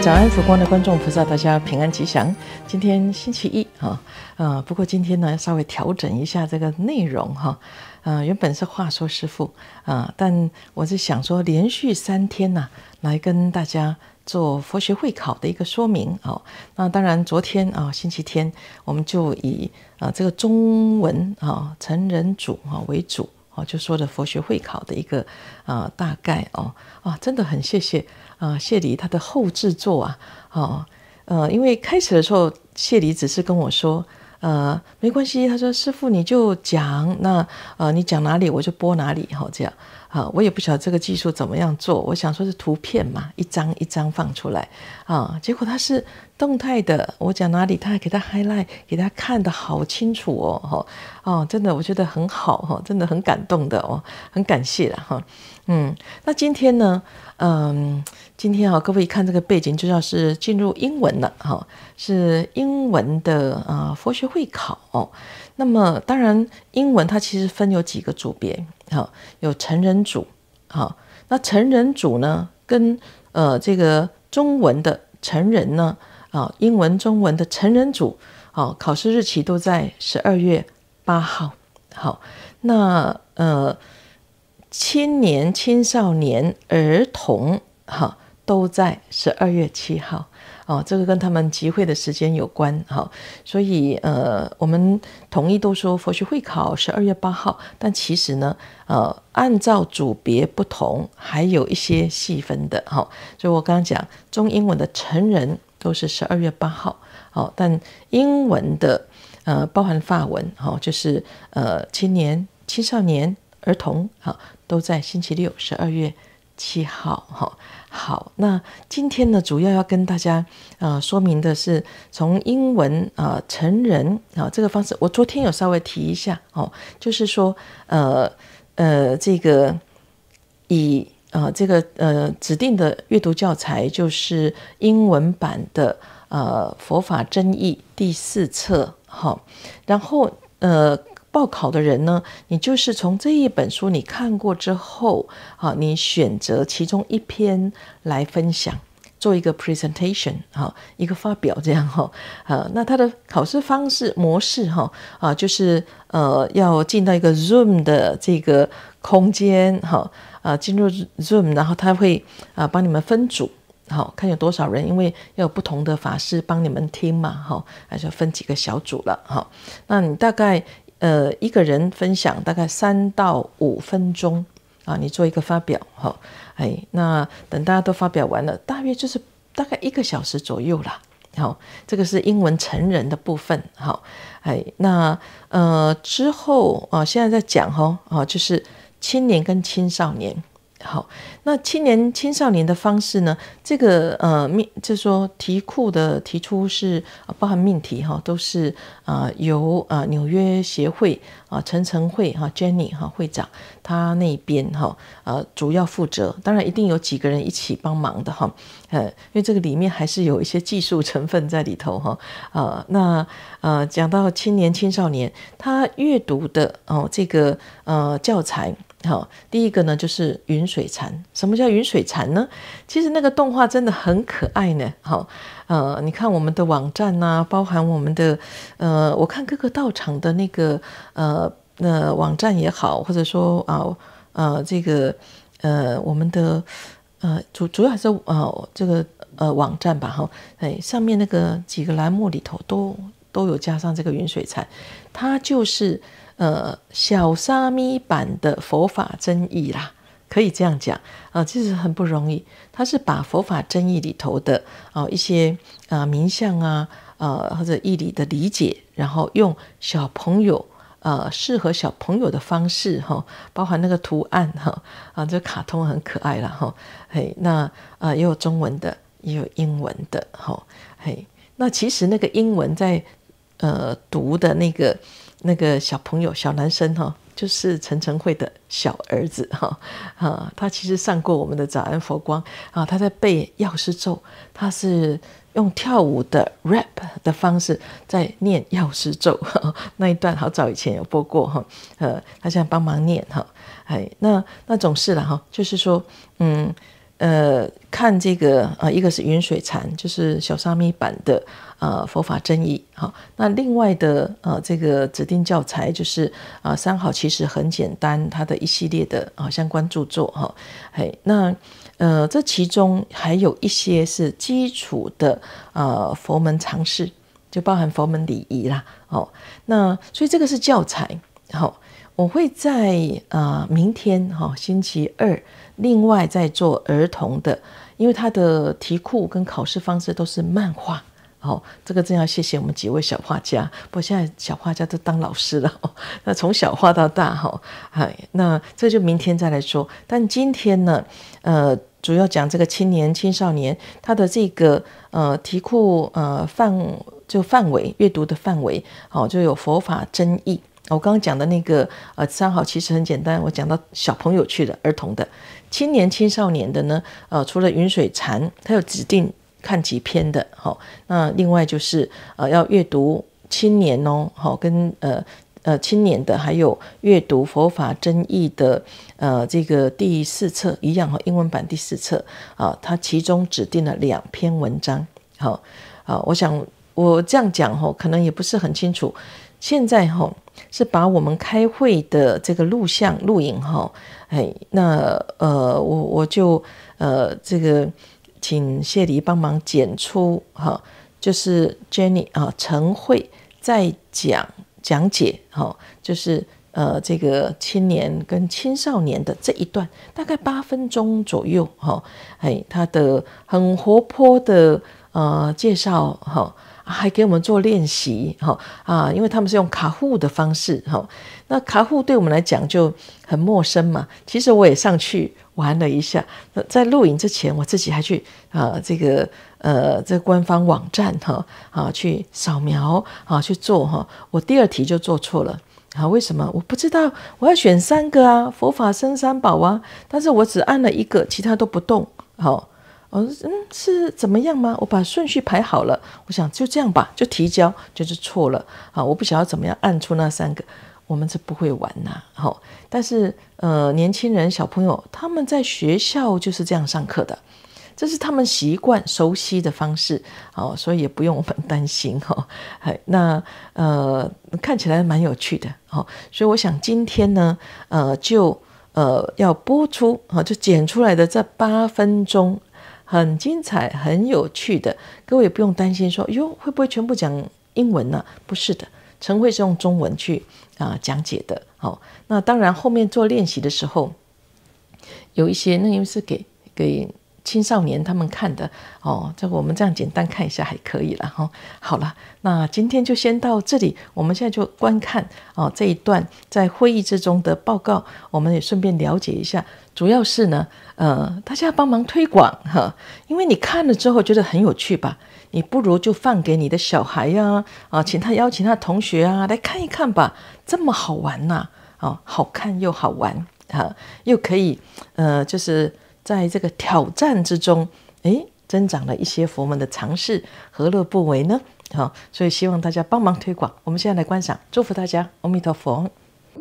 早安，佛光的观众菩萨，大家平安吉祥。今天星期一啊，啊，不过今天呢，稍微调整一下这个内容哈，啊，原本是话说师傅啊，但我是想说连续三天呢，来跟大家做佛学会考的一个说明哦。那当然，昨天啊，星期天我们就以啊这个中文啊成人组啊为主。就说的佛学会考的一个啊大概哦啊真的很谢谢啊谢礼他的后制作啊哦呃因为开始的时候谢礼只是跟我说呃没关系他说师傅你就讲那呃你讲哪里我就播哪里哈这样。啊，我也不晓得这个技术怎么样做。我想说是图片嘛，一张一张放出来啊。结果它是动态的，我讲哪里，它还给他 highlight，给他看的好清楚哦，哈，哦，真的，我觉得很好哈，真的很感动的哦，很感谢了哈。嗯，那今天呢，嗯，今天啊，各位一看这个背景就知道是进入英文了，哈，是英文的啊佛学会考。那么当然，英文它其实分有几个组别，好，有成人组，好，那成人组呢，跟呃这个中文的成人呢，啊，英文中文的成人组，哦，考试日期都在十二月八号，好，那呃青年、青少年、儿童，哈，都在十二月七号。哦，这个跟他们集会的时间有关，好，所以呃，我们统一都说佛学会考十二月八号，但其实呢，呃，按照组别不同，还有一些细分的，好，所以我刚刚讲中英文的成人都是十二月八号，好，但英文的呃，包含法文，哈，就是呃，青年、青少年、儿童，哈，都在星期六十二月七号，哈。好，那今天呢，主要要跟大家呃说明的是，从英文啊成人啊这个方式，我昨天有稍微提一下哦，就是说呃呃这个以呃这个呃指定的阅读教材就是英文版的呃佛法真义第四册哈，然后呃。报考的人呢？你就是从这一本书你看过之后，啊，你选择其中一篇来分享，做一个 presentation，啊，一个发表这样哈，啊，那他的考试方式模式哈，啊，就是呃，要进到一个 zoom 的这个空间，哈，啊，进入 zoom，然后他会啊帮你们分组，好看有多少人，因为要有不同的法师帮你们听嘛，哈，那就分几个小组了，哈，那你大概。呃，一个人分享大概三到五分钟啊，你做一个发表，好，哎，那等大家都发表完了，大约就是大概一个小时左右啦，好，这个是英文成人的部分，好，哎，那呃之后啊，现在在讲吼啊，就是青年跟青少年。好，那青年青少年的方式呢？这个呃命，就是说题库的提出是包含命题哈，都是啊由啊纽约协会啊陈晨会哈 Jenny 哈会长他那边哈呃主要负责，当然一定有几个人一起帮忙的哈呃，因为这个里面还是有一些技术成分在里头哈啊那呃讲到青年青少年他阅读的哦这个呃教材。好，第一个呢就是云水禅。什么叫云水禅呢？其实那个动画真的很可爱呢。好，呃，你看我们的网站呢，包含我们的，呃，我看各个道场的那个，呃，那网站也好，或者说啊，呃，这个，呃，我们的，呃，主主要还是呃这个呃网站吧。哈，哎，上面那个几个栏目里头都都有加上这个云水禅，它就是。呃，小沙弥版的佛法真义啦，可以这样讲啊，其实很不容易。他是把佛法真义里头的啊一些啊名相啊，呃或者义理的理解，然后用小朋友呃适合小朋友的方式哈，包含那个图案哈啊，这卡通很可爱了哈。嘿，那啊也有中文的，也有英文的，哈。嘿。那其实那个英文在。呃，读的那个那个小朋友小男生哈，就是陈晨慧的小儿子哈啊，他其实上过我们的早安佛光啊，他在背药师咒，他是用跳舞的 rap 的方式在念药师咒，那一段好早以前有播过哈，呃，他现在帮忙念哈，哎，那那总是了哈，就是说嗯呃，看这个啊，一个是云水禅，就是小沙弥版的。呃，佛法争议，好，那另外的呃，这个指定教材就是啊，三好其实很简单，它的一系列的啊相关著作哈，嘿，那呃，这其中还有一些是基础的呃佛门常识，就包含佛门礼仪啦，好，那所以这个是教材，好，我会在呃明天哈星期二另外再做儿童的，因为它的题库跟考试方式都是漫画。好，这个真要谢谢我们几位小画家。不过现在小画家都当老师了，那从小画到大，哈，哎，那这就明天再来说。但今天呢，呃，主要讲这个青年青少年他的这个呃题库呃范就范围阅读的范围，哦，就有佛法争议。我刚刚讲的那个呃三好其实很简单，我讲到小朋友去的儿童的青年青少年的呢，呃，除了云水禅，他有指定。看几篇的，好，那另外就是呃，要阅读青年哦，好，跟呃呃青年的，还有阅读佛法争议的，呃，这个第四册一样哈，英文版第四册啊，它其中指定了两篇文章，好，啊，我想我这样讲哈，可能也不是很清楚。现在哈是把我们开会的这个录像录影哈，哎，那呃，我我就呃这个。请谢迪帮忙剪出哈，就是 Jenny 啊，晨慧在讲讲解哈，就是呃，这个青年跟青少年的这一段，大概八分钟左右哈，哎，他的很活泼的呃介绍哈。还给我们做练习，哈啊，因为他们是用卡户的方式，哈。那卡户对我们来讲就很陌生嘛。其实我也上去玩了一下，在录影之前，我自己还去啊这个呃这个官方网站，哈啊去扫描，啊去做哈。我第二题就做错了，啊为什么？我不知道，我要选三个啊，佛法三三宝啊，但是我只按了一个，其他都不动，好。我说嗯，是怎么样吗？我把顺序排好了，我想就这样吧，就提交，就是错了啊！我不想要怎么样，按出那三个，我们是不会玩呐。好，但是呃，年轻人小朋友他们在学校就是这样上课的，这是他们习惯熟悉的方式，哦，所以也不用我们担心哈。哎，那呃，看起来蛮有趣的，哦，所以我想今天呢，呃，就呃要播出，啊，就剪出来的这八分钟。很精彩，很有趣的。各位不用担心，说哟会不会全部讲英文呢？不是的，晨会是用中文去啊讲解的。好，那当然后面做练习的时候，有一些那因为是给给青少年他们看的哦。这个我们这样简单看一下还可以了哈。好了，那今天就先到这里。我们现在就观看哦这一段在会议之中的报告，我们也顺便了解一下。主要是呢，呃，大家帮忙推广哈，因为你看了之后觉得很有趣吧，你不如就放给你的小孩呀，啊，请他邀请他同学啊来看一看吧，这么好玩呐，哦，好看又好玩啊，又可以，呃，就是在这个挑战之中，诶，增长了一些佛门的常识，何乐不为呢？好，所以希望大家帮忙推广。我们现在来观赏，祝福大家，阿弥陀佛。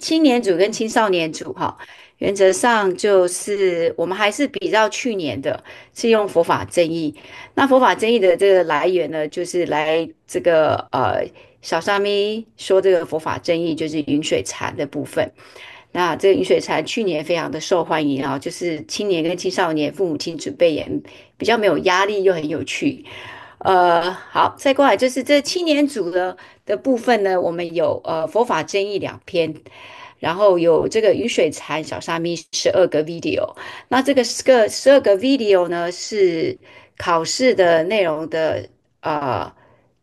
青年组跟青少年组哈。原则上就是我们还是比较去年的，是用佛法争议。那佛法争议的这个来源呢，就是来这个呃小沙弥说这个佛法争议就是云水禅的部分。那这个云水禅去年非常的受欢迎啊，就是青年跟青少年父母亲准备也比较没有压力又很有趣。呃，好，再过来就是这青年组的的部分呢，我们有呃佛法争议两篇。然后有这个雨水禅小沙弥十二个 video，那这个十个十二个 video 呢是考试的内容的呃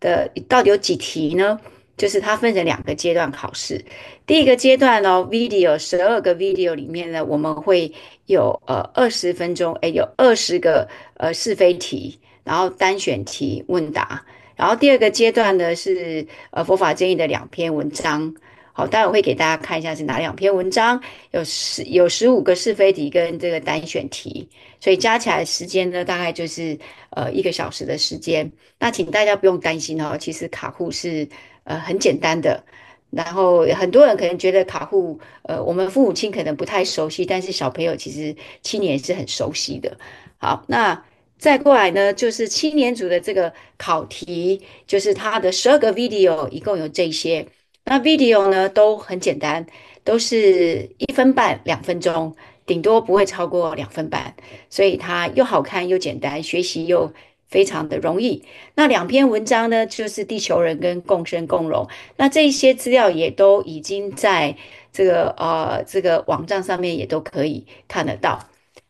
的到底有几题呢？就是它分成两个阶段考试，第一个阶段呢 video 十二个 video 里面呢我们会有呃二十分钟，哎有二十个呃是非题，然后单选题问答，然后第二个阶段呢是呃佛法建议的两篇文章。好，待会会给大家看一下是哪两篇文章，有十有十五个是非题跟这个单选题，所以加起来时间呢大概就是呃一个小时的时间。那请大家不用担心哦，其实卡库是呃很简单的。然后很多人可能觉得卡库，呃，我们父母亲可能不太熟悉，但是小朋友其实七年是很熟悉的。好，那再过来呢，就是七年组的这个考题，就是它的十二个 video 一共有这些。那 video 呢都很简单，都是一分半两分钟，顶多不会超过两分半，所以它又好看又简单，学习又非常的容易。那两篇文章呢，就是地球人跟共生共荣。那这些资料也都已经在这个呃这个网站上面也都可以看得到。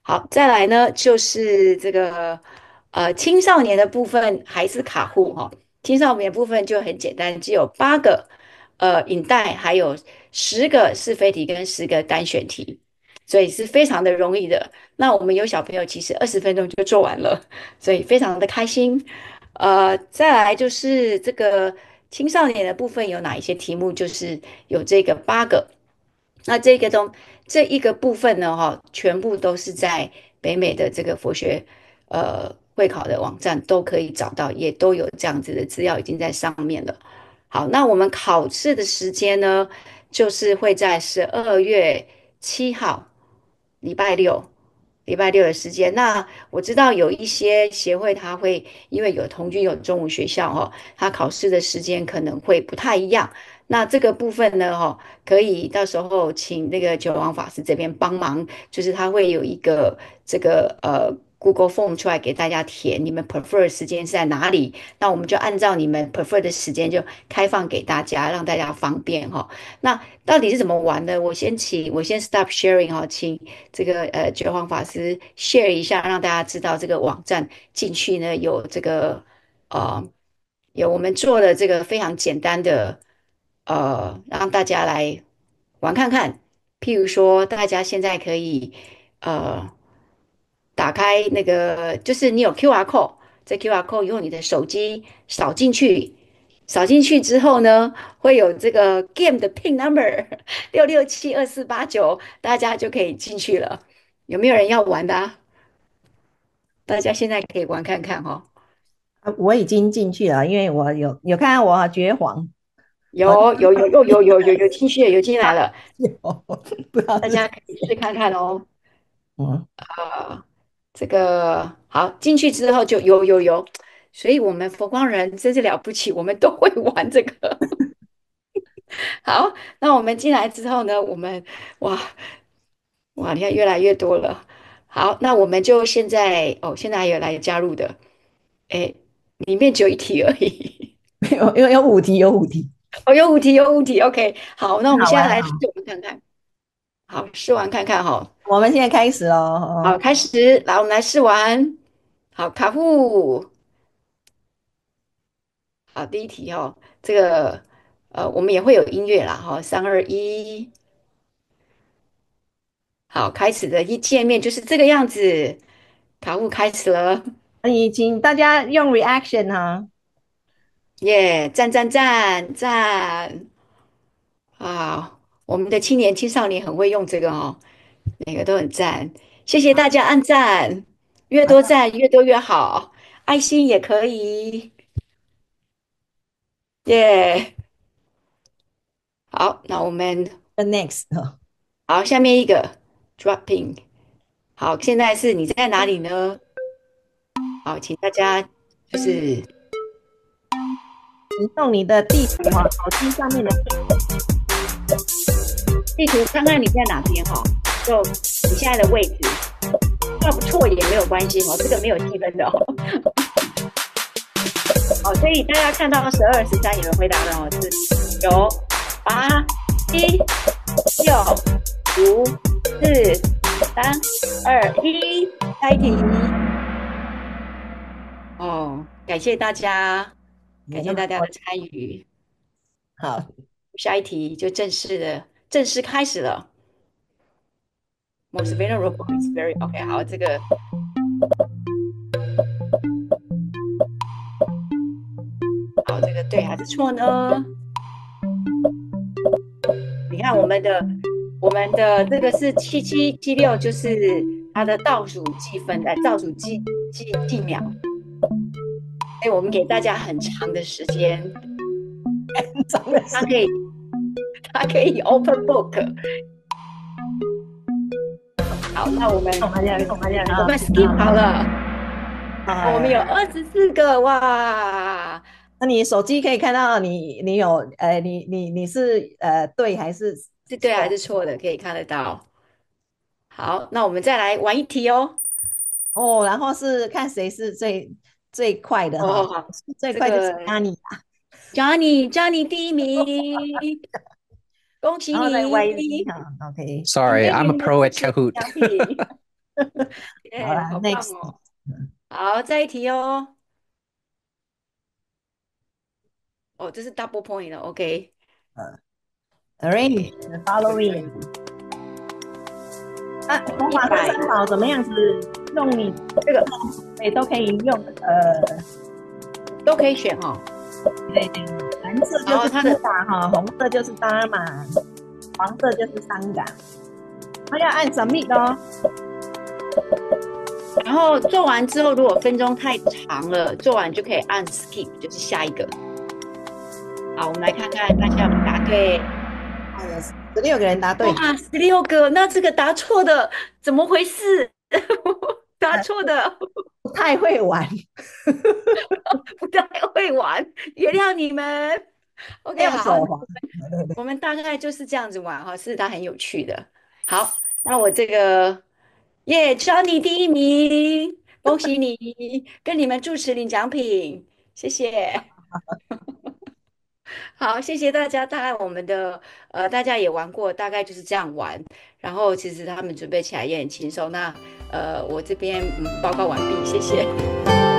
好，再来呢就是这个呃青少年的部分还是卡户哈，青少年部分就很简单，只有八个。呃，影带还有十个是非题跟十个单选题，所以是非常的容易的。那我们有小朋友其实二十分钟就做完了，所以非常的开心。呃，再来就是这个青少年的部分有哪一些题目，就是有这个八个。那这个中这一个部分呢，哈，全部都是在北美的这个佛学呃会考的网站都可以找到，也都有这样子的资料已经在上面了。好，那我们考试的时间呢，就是会在十二月七号，礼拜六，礼拜六的时间。那我知道有一些协会他会因为有同居有中文学校哈，他考试的时间可能会不太一样。那这个部分呢哈，可以到时候请那个九王法师这边帮忙，就是他会有一个这个呃。Google Form 出来给大家填，你们 prefer 的时间是在哪里？那我们就按照你们 prefer 的时间就开放给大家，让大家方便哈。那到底是怎么玩的？我先请我先 stop sharing 哈，请这个呃觉皇法师 share 一下，让大家知道这个网站进去呢有这个呃有我们做的这个非常简单的呃让大家来玩看看。譬如说，大家现在可以呃。打开那个，就是你有 Q R code，在 Q R code 用你的手机扫进去，扫进去之后呢，会有这个 game 的 pin number 六六七二四八九，大家就可以进去了。有没有人要玩的啊？大家现在可以玩看看哦。我已经进去了，因为我有有看到我绝黄，有有有有有有有有进去，有进来了，有，大家可以试看看哦。嗯啊。这个好，进去之后就有有有，所以我们佛光人真是了不起，我们都会玩这个。好，那我们进来之后呢，我们哇哇，你看越来越多了。好，那我们就现在哦，现在还有来加入的，哎，里面只有一题而已，没有，因为有五题，有五题，哦，有五题，有五题，OK。好，那我们现在来我们看看。好，试玩看看哈。我们现在开始哦。好，开始，来，我们来试玩。好，卡户。好，第一题哦，这个，呃，我们也会有音乐啦哈。三二一，好，开始的一见面就是这个样子。卡户开始了，你，请大家用 reaction 哈。耶，赞赞赞赞，好。我们的青年青少年很会用这个哦，每个都很赞，谢谢大家按赞，越多赞越多越好，爱心也可以，耶，好，那我们 the next 啊，好，下面一个 dropping，好，现在是你在哪里呢？好，请大家就是移动你的地图啊，手机上面的。地图，看看你在哪边哈？就你现在的位置画不错也没有关系哈，这个没有积分的。好，所以大家看到十二、十三有人回答的哦，是，有，八、七、六、五、四、三、二、一，开题。哦，感谢大家，感谢大家的参与。好，下一题就正式的。正式开始了。Most vulnerable is very OK。好，这个，好，这个对还是错呢？你看我们的，我们的这个是七七七六，就是它的倒数计分的倒数计计计秒。哎，我们给大家很长的时间，很 长的，时间，它可以。它可以 open book。好，那我们我们 skip 好了。我们有二十四个哇！那你手机可以看到你你有呃你你你是呃对还是是对还是错的？可以看得到。好，那我们再来玩一题哦。哦，然后是看谁是最最快的哈。最快的是 Johnny，Johnny Johnny 第一名。恭喜你！OK。Sorry，I'm a pro at Yahoo。好了，Next。好，再一题哦。哦，这是 Double Point OK。呃，Rain，h o l l o w e e n 啊，红马、三宝怎么样子弄？你这个对，都可以用，呃，都可以选哦。蓝色就是的打哈，红色就是搭嘛，黄色就是三搭。他要按神秘的。然后做完之后，如果分钟太长了，做完就可以按 skip 就是下一个。好，我们来看看大家有没答对。十六个人答对啊，十六个，那这个答错的怎么回事？答 错的，不太会玩，不太会玩，原谅你们。OK，好，我们大概就是这样子玩哈，是它很有趣的。好，那我这个耶，Johnny 第一名，恭喜你，跟你们主持领奖品，谢谢。好，谢谢大家，大概我们的呃大家也玩过，大概就是这样玩，然后其实他们准备起来也很轻松。那呃，我这边嗯报告完毕，谢谢。